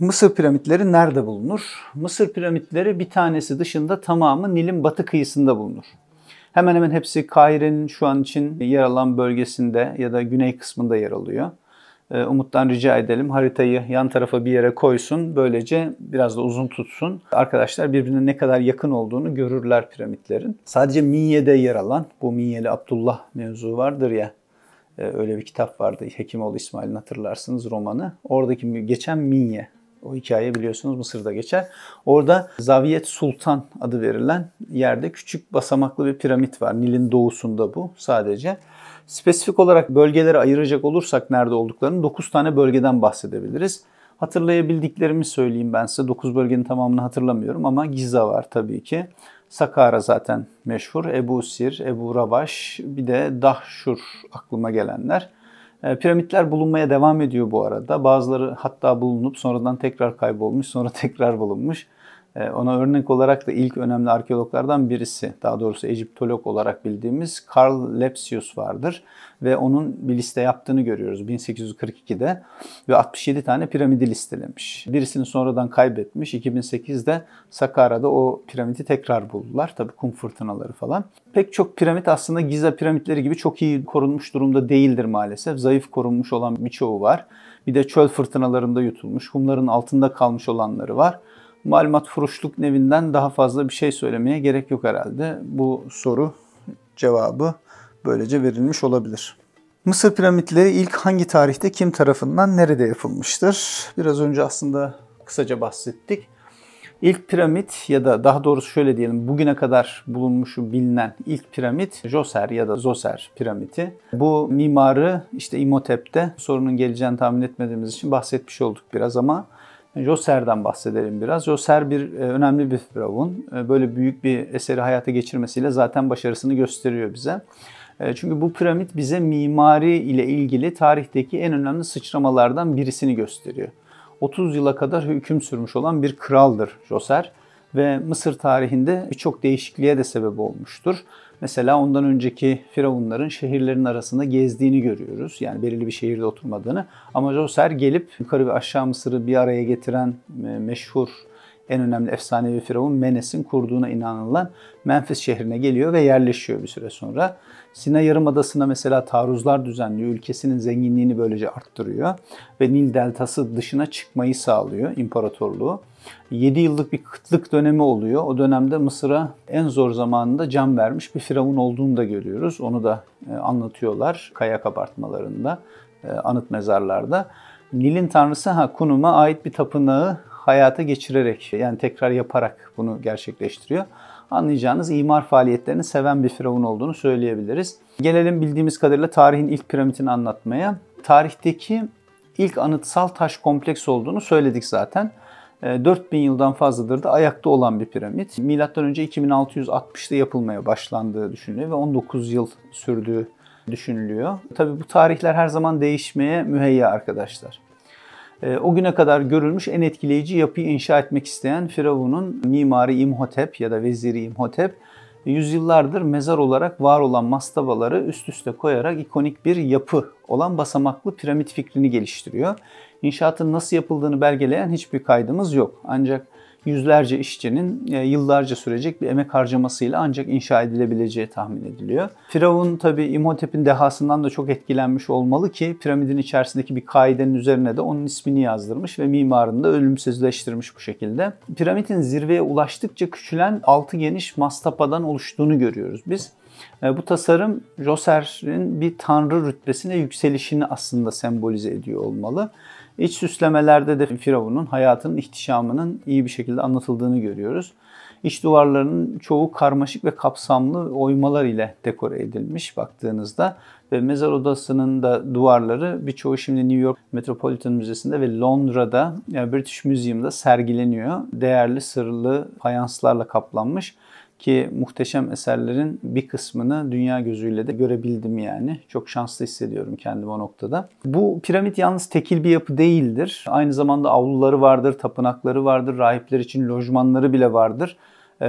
Mısır piramitleri nerede bulunur? Mısır piramitleri bir tanesi dışında tamamı Nil'in batı kıyısında bulunur. Hemen hemen hepsi Kahire'nin şu an için yer alan bölgesinde ya da güney kısmında yer alıyor. Ee, umut'tan rica edelim haritayı yan tarafa bir yere koysun. Böylece biraz da uzun tutsun. Arkadaşlar birbirine ne kadar yakın olduğunu görürler piramitlerin. Sadece Minye'de yer alan bu Minyeli Abdullah mevzu vardır ya. E, öyle bir kitap vardı Hekimoğlu İsmail'in hatırlarsınız romanı. Oradaki geçen Minye o hikaye biliyorsunuz Mısır'da geçer. Orada Zaviyet Sultan adı verilen yerde küçük basamaklı bir piramit var. Nil'in doğusunda bu sadece. Spesifik olarak bölgelere ayıracak olursak nerede olduklarını 9 tane bölgeden bahsedebiliriz. Hatırlayabildiklerimi söyleyeyim ben size. 9 bölgenin tamamını hatırlamıyorum ama Giza var tabii ki. Sakara zaten meşhur. Ebu Sir, Ebu Rabaş, bir de Dahşur aklıma gelenler. E, piramitler bulunmaya devam ediyor bu arada. Bazıları hatta bulunup sonradan tekrar kaybolmuş, sonra tekrar bulunmuş. Ee, ona örnek olarak da ilk önemli arkeologlardan birisi, daha doğrusu Egiptolog olarak bildiğimiz Karl Lepsius vardır ve onun bir liste yaptığını görüyoruz 1842'de ve 67 tane piramidi listelemiş. Birisini sonradan kaybetmiş. 2008'de Sakara'da o piramidi tekrar buldular. Tabii kum fırtınaları falan. Pek çok piramit aslında Giza piramitleri gibi çok iyi korunmuş durumda değildir maalesef. Zayıf korunmuş olan birçoğu var. Bir de çöl fırtınalarında yutulmuş, kumların altında kalmış olanları var malumat furuşluk nevinden daha fazla bir şey söylemeye gerek yok herhalde. Bu soru cevabı böylece verilmiş olabilir. Mısır piramitleri ilk hangi tarihte kim tarafından nerede yapılmıştır? Biraz önce aslında kısaca bahsettik. İlk piramit ya da daha doğrusu şöyle diyelim bugüne kadar bulunmuşu bilinen ilk piramit Joser ya da Zoser piramiti. Bu mimarı işte İmhotep'te sorunun geleceğini tahmin etmediğimiz için bahsetmiş olduk biraz ama Joser'den bahsedelim biraz. Joser bir e, önemli bir firavun. E, böyle büyük bir eseri hayata geçirmesiyle zaten başarısını gösteriyor bize. E, çünkü bu piramit bize mimari ile ilgili tarihteki en önemli sıçramalardan birisini gösteriyor. 30 yıla kadar hüküm sürmüş olan bir kraldır Joser ve Mısır tarihinde birçok değişikliğe de sebep olmuştur. Mesela ondan önceki firavunların şehirlerin arasında gezdiğini görüyoruz. Yani belirli bir şehirde oturmadığını. Ama Joser gelip yukarı ve aşağı Mısır'ı bir araya getiren e, meşhur en önemli efsanevi firavun Menes'in kurduğuna inanılan Memphis şehrine geliyor ve yerleşiyor bir süre sonra. Sina Yarımadası'na mesela taarruzlar düzenliyor. Ülkesinin zenginliğini böylece arttırıyor ve Nil Deltası dışına çıkmayı sağlıyor imparatorluğu. 7 yıllık bir kıtlık dönemi oluyor. O dönemde Mısır'a en zor zamanında can vermiş bir firavun olduğunu da görüyoruz. Onu da e, anlatıyorlar kaya kabartmalarında, e, anıt mezarlarda. Nil'in tanrısı ha Kunum'a ait bir tapınağı hayata geçirerek yani tekrar yaparak bunu gerçekleştiriyor. Anlayacağınız imar faaliyetlerini seven bir firavun olduğunu söyleyebiliriz. Gelelim bildiğimiz kadarıyla tarihin ilk piramitini anlatmaya. Tarihteki ilk anıtsal taş kompleks olduğunu söyledik zaten. 4000 e, yıldan fazladır da ayakta olan bir piramit. Milattan önce 2660'da yapılmaya başlandığı düşünülüyor ve 19 yıl sürdüğü düşünülüyor. Tabii bu tarihler her zaman değişmeye müheyya arkadaşlar. E, o güne kadar görülmüş en etkileyici yapıyı inşa etmek isteyen Firavun'un mimarı İmhotep ya da veziri İmhotep yüzyıllardır mezar olarak var olan mastabaları üst üste koyarak ikonik bir yapı olan basamaklı piramit fikrini geliştiriyor. İnşaatın nasıl yapıldığını belgeleyen hiçbir kaydımız yok. Ancak yüzlerce işçinin e, yıllarca sürecek bir emek harcamasıyla ancak inşa edilebileceği tahmin ediliyor. Firavun tabi İmhotep'in dehasından da çok etkilenmiş olmalı ki piramidin içerisindeki bir kaidenin üzerine de onun ismini yazdırmış ve mimarını da ölümsüzleştirmiş bu şekilde. Piramidin zirveye ulaştıkça küçülen altı geniş mastapadan oluştuğunu görüyoruz biz. E, bu tasarım Joser'in bir tanrı rütbesine yükselişini aslında sembolize ediyor olmalı. İç süslemelerde de Firavun'un hayatının ihtişamının iyi bir şekilde anlatıldığını görüyoruz. İç duvarlarının çoğu karmaşık ve kapsamlı oymalar ile dekore edilmiş baktığınızda ve mezar odasının da duvarları birçoğu şimdi New York Metropolitan Müzesi'nde ve Londra'da yani British Museum'da sergileniyor. Değerli sırlı fayanslarla kaplanmış ki muhteşem eserlerin bir kısmını dünya gözüyle de görebildim yani. Çok şanslı hissediyorum kendimi o noktada. Bu piramit yalnız tekil bir yapı değildir. Aynı zamanda avluları vardır, tapınakları vardır, rahipler için lojmanları bile vardır.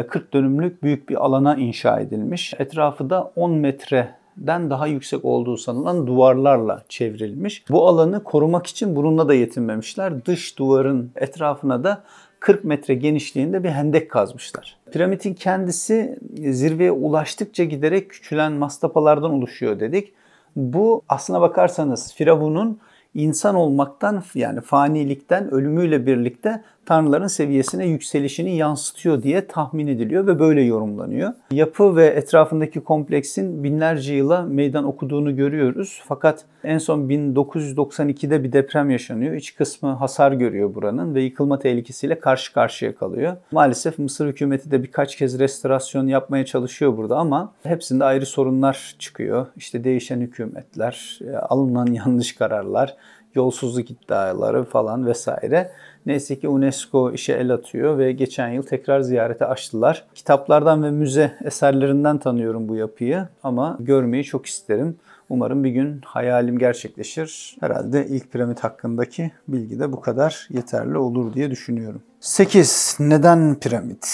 40 ee, dönümlük büyük bir alana inşa edilmiş. Etrafı da 10 metre den daha yüksek olduğu sanılan duvarlarla çevrilmiş. Bu alanı korumak için bununla da yetinmemişler. Dış duvarın etrafına da 40 metre genişliğinde bir hendek kazmışlar. Piramitin kendisi zirveye ulaştıkça giderek küçülen mastapalardan oluşuyor dedik. Bu aslına bakarsanız Firavun'un insan olmaktan yani fanilikten ölümüyle birlikte tanrıların seviyesine yükselişini yansıtıyor diye tahmin ediliyor ve böyle yorumlanıyor. Yapı ve etrafındaki kompleksin binlerce yıla meydan okuduğunu görüyoruz. Fakat en son 1992'de bir deprem yaşanıyor. İç kısmı hasar görüyor buranın ve yıkılma tehlikesiyle karşı karşıya kalıyor. Maalesef Mısır hükümeti de birkaç kez restorasyon yapmaya çalışıyor burada ama hepsinde ayrı sorunlar çıkıyor. İşte değişen hükümetler, e, alınan yanlış kararlar, yolsuzluk iddiaları falan vesaire. Neyse ki UNESCO işe el atıyor ve geçen yıl tekrar ziyarete açtılar. Kitaplardan ve müze eserlerinden tanıyorum bu yapıyı ama görmeyi çok isterim. Umarım bir gün hayalim gerçekleşir. Herhalde ilk piramit hakkındaki bilgi de bu kadar yeterli olur diye düşünüyorum. 8. Neden piramit?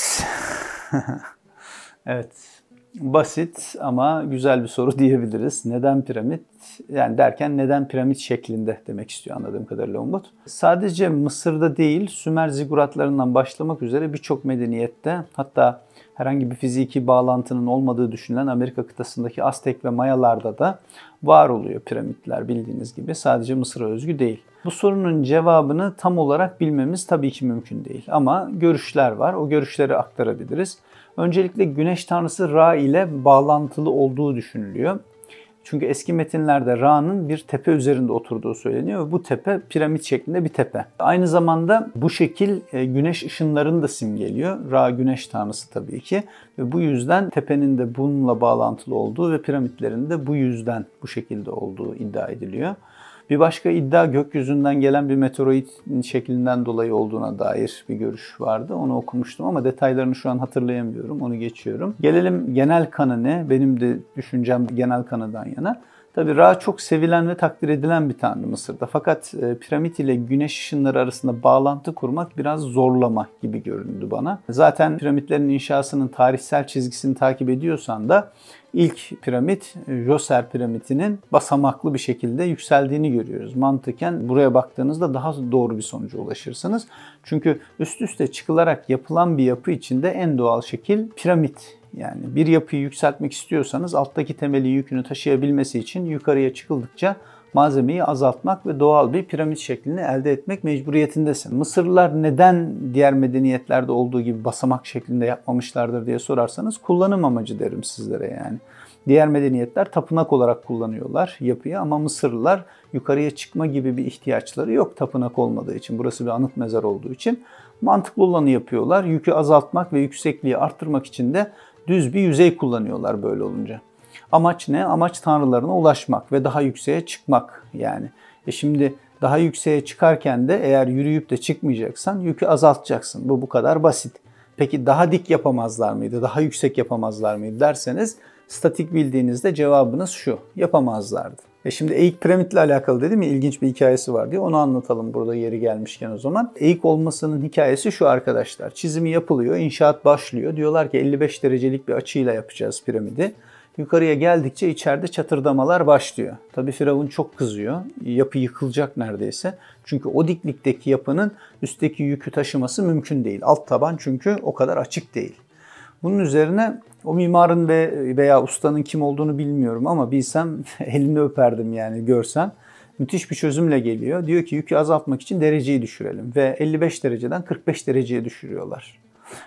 evet, basit ama güzel bir soru diyebiliriz. Neden piramit? Yani derken neden piramit şeklinde demek istiyor anladığım kadarıyla Umut. Sadece Mısır'da değil Sümer ziguratlarından başlamak üzere birçok medeniyette hatta herhangi bir fiziki bağlantının olmadığı düşünülen Amerika kıtasındaki Aztek ve Mayalarda da var oluyor piramitler bildiğiniz gibi. Sadece Mısır'a özgü değil. Bu sorunun cevabını tam olarak bilmemiz tabii ki mümkün değil ama görüşler var. O görüşleri aktarabiliriz öncelikle güneş tanrısı Ra ile bağlantılı olduğu düşünülüyor. Çünkü eski metinlerde Ra'nın bir tepe üzerinde oturduğu söyleniyor ve bu tepe piramit şeklinde bir tepe. Aynı zamanda bu şekil e, güneş ışınlarını da simgeliyor. Ra güneş tanrısı tabii ki ve bu yüzden tepenin de bununla bağlantılı olduğu ve piramitlerin de bu yüzden bu şekilde olduğu iddia ediliyor. Bir başka iddia gökyüzünden gelen bir meteoroid şeklinden dolayı olduğuna dair bir görüş vardı. Onu okumuştum ama detaylarını şu an hatırlayamıyorum. Onu geçiyorum. Gelelim genel kanı ne? Benim de düşüncem genel kanıdan yana. Tabi Ra çok sevilen ve takdir edilen bir tanrı Mısır'da. Fakat e, piramit ile güneş ışınları arasında bağlantı kurmak biraz zorlama gibi göründü bana. Zaten piramitlerin inşasının tarihsel çizgisini takip ediyorsan da ilk piramit Joser piramitinin basamaklı bir şekilde yükseldiğini görüyoruz. Mantıken buraya baktığınızda daha doğru bir sonuca ulaşırsınız. Çünkü üst üste çıkılarak yapılan bir yapı içinde en doğal şekil piramit yani bir yapıyı yükseltmek istiyorsanız alttaki temeli yükünü taşıyabilmesi için yukarıya çıkıldıkça malzemeyi azaltmak ve doğal bir piramit şeklini elde etmek mecburiyetindesin. Mısırlılar neden diğer medeniyetlerde olduğu gibi basamak şeklinde yapmamışlardır diye sorarsanız kullanım amacı derim sizlere yani. Diğer medeniyetler tapınak olarak kullanıyorlar yapıyı ama Mısırlılar yukarıya çıkma gibi bir ihtiyaçları yok tapınak olmadığı için. Burası bir anıt mezar olduğu için mantıklı olanı yapıyorlar. Yükü azaltmak ve yüksekliği arttırmak için de düz bir yüzey kullanıyorlar böyle olunca. Amaç ne? Amaç tanrılarına ulaşmak ve daha yükseğe çıkmak yani. E şimdi daha yükseğe çıkarken de eğer yürüyüp de çıkmayacaksan yükü azaltacaksın. Bu bu kadar basit. Peki daha dik yapamazlar mıydı? Daha yüksek yapamazlar mıydı derseniz statik bildiğinizde cevabınız şu. Yapamazlardı. E şimdi eğik piramitle alakalı dedim ya ilginç bir hikayesi var diye onu anlatalım burada yeri gelmişken o zaman. Eğik olmasının hikayesi şu arkadaşlar. Çizimi yapılıyor, inşaat başlıyor. Diyorlar ki 55 derecelik bir açıyla yapacağız piramidi. Yukarıya geldikçe içeride çatırdamalar başlıyor. Tabi Firavun çok kızıyor. Yapı yıkılacak neredeyse. Çünkü o diklikteki yapının üstteki yükü taşıması mümkün değil. Alt taban çünkü o kadar açık değil. Bunun üzerine o mimarın ve veya ustanın kim olduğunu bilmiyorum ama bilsem elini öperdim yani görsem. Müthiş bir çözümle geliyor. Diyor ki yükü azaltmak için dereceyi düşürelim ve 55 dereceden 45 dereceye düşürüyorlar.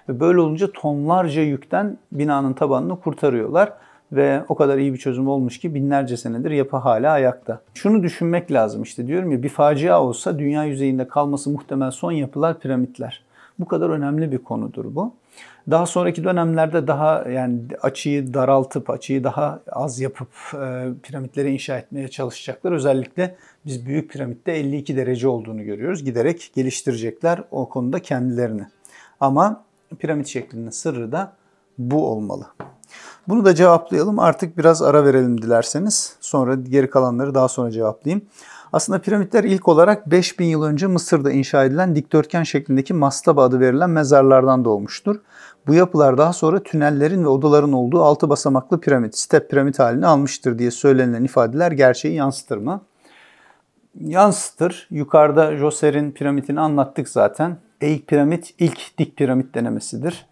Ve böyle olunca tonlarca yükten binanın tabanını kurtarıyorlar ve o kadar iyi bir çözüm olmuş ki binlerce senedir yapı hala ayakta. Şunu düşünmek lazım işte diyorum ya bir facia olsa dünya yüzeyinde kalması muhtemel son yapılar piramitler. Bu kadar önemli bir konudur bu. Daha sonraki dönemlerde daha yani açıyı daraltıp açıyı daha az yapıp e, piramitleri inşa etmeye çalışacaklar. Özellikle biz büyük piramitte 52 derece olduğunu görüyoruz. Giderek geliştirecekler o konuda kendilerini. Ama piramit şeklinin sırrı da bu olmalı. Bunu da cevaplayalım. Artık biraz ara verelim dilerseniz. Sonra geri kalanları daha sonra cevaplayayım. Aslında piramitler ilk olarak 5000 yıl önce Mısır'da inşa edilen dikdörtgen şeklindeki mastaba adı verilen mezarlardan doğmuştur. Bu yapılar daha sonra tünellerin ve odaların olduğu altı basamaklı piramit, step piramit halini almıştır diye söylenen ifadeler gerçeği yansıtır mı? Yansıtır. Yukarıda Joser'in piramitini anlattık zaten. Eğik piramit ilk dik piramit denemesidir.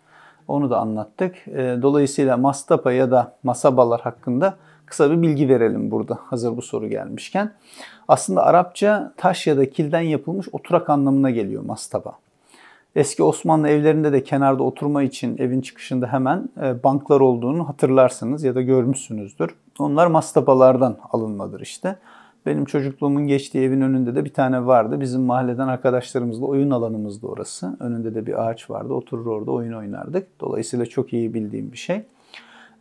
Onu da anlattık. Ee, dolayısıyla mastapa ya da masabalar hakkında kısa bir bilgi verelim burada hazır bu soru gelmişken. Aslında Arapça taş ya da kilden yapılmış oturak anlamına geliyor mastaba. Eski Osmanlı evlerinde de kenarda oturma için evin çıkışında hemen e, banklar olduğunu hatırlarsınız ya da görmüşsünüzdür. Onlar mastabalardan alınmadır işte. Benim çocukluğumun geçtiği evin önünde de bir tane vardı. Bizim mahalleden arkadaşlarımızla oyun alanımızdı orası. Önünde de bir ağaç vardı. Oturur orada oyun oynardık. Dolayısıyla çok iyi bildiğim bir şey.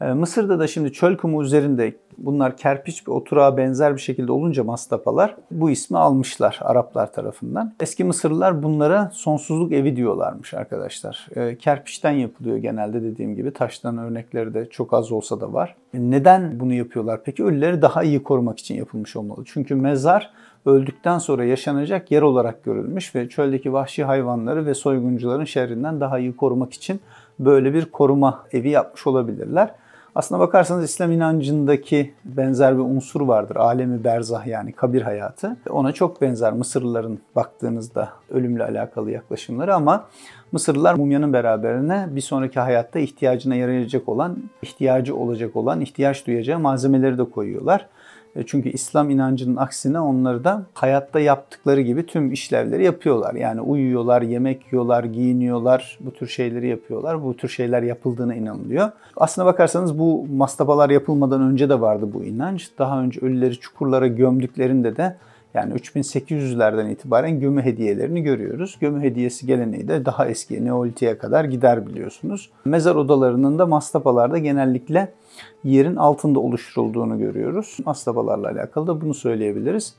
Ee, Mısır'da da şimdi çöl kumu üzerinde bunlar kerpiç bir oturağa benzer bir şekilde olunca mastapalar bu ismi almışlar Araplar tarafından. Eski Mısırlılar bunlara sonsuzluk evi diyorlarmış arkadaşlar. Ee, kerpiçten yapılıyor genelde dediğim gibi. Taştan örnekleri de çok az olsa da var. E, neden bunu yapıyorlar peki? Ölüleri daha iyi korumak için yapılmış olmalı. Çünkü mezar öldükten sonra yaşanacak yer olarak görülmüş ve çöldeki vahşi hayvanları ve soyguncuların şerrinden daha iyi korumak için böyle bir koruma evi yapmış olabilirler. Aslına bakarsanız İslam inancındaki benzer bir unsur vardır. Alemi berzah yani kabir hayatı. Ona çok benzer Mısırlıların baktığınızda ölümle alakalı yaklaşımları ama Mısırlılar mumyanın beraberine bir sonraki hayatta ihtiyacına yarayacak olan, ihtiyacı olacak olan, ihtiyaç duyacağı malzemeleri de koyuyorlar. E, çünkü İslam inancının aksine onları da hayatta yaptıkları gibi tüm işlevleri yapıyorlar. Yani uyuyorlar, yemek yiyorlar, giyiniyorlar, bu tür şeyleri yapıyorlar. Bu tür şeyler yapıldığına inanılıyor. Aslına bakarsanız bu mastabalar yapılmadan önce de vardı bu inanç. Daha önce ölüleri çukurlara gömdüklerinde de yani 3800'lerden itibaren gömü hediyelerini görüyoruz. Gömü hediyesi geleneği de daha eski Neolitik'e kadar gider biliyorsunuz. Mezar odalarının da mastapalarda genellikle yerin altında oluşturulduğunu görüyoruz. Mastapalarla alakalı da bunu söyleyebiliriz.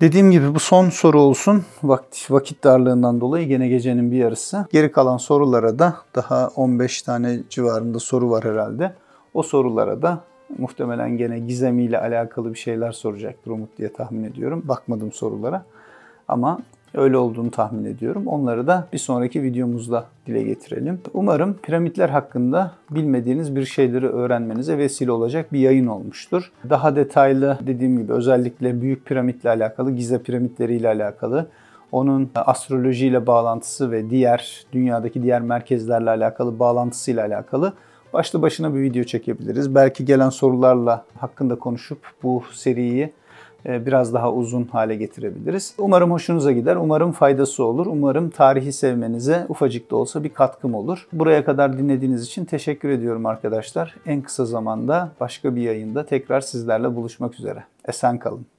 Dediğim gibi bu son soru olsun. Vakit, vakit darlığından dolayı gene gecenin bir yarısı. Geri kalan sorulara da daha 15 tane civarında soru var herhalde. O sorulara da Muhtemelen gene Gizemi ile alakalı bir şeyler soracaktır Umut diye tahmin ediyorum. Bakmadım sorulara ama öyle olduğunu tahmin ediyorum. Onları da bir sonraki videomuzda dile getirelim. Umarım piramitler hakkında bilmediğiniz bir şeyleri öğrenmenize vesile olacak bir yayın olmuştur. Daha detaylı dediğim gibi özellikle büyük piramitle alakalı, Gize piramitleriyle alakalı onun astrolojiyle bağlantısı ve diğer dünyadaki diğer merkezlerle alakalı bağlantısıyla alakalı başlı başına bir video çekebiliriz. Belki gelen sorularla hakkında konuşup bu seriyi e, biraz daha uzun hale getirebiliriz. Umarım hoşunuza gider, umarım faydası olur, umarım tarihi sevmenize ufacık da olsa bir katkım olur. Buraya kadar dinlediğiniz için teşekkür ediyorum arkadaşlar. En kısa zamanda başka bir yayında tekrar sizlerle buluşmak üzere. Esen kalın.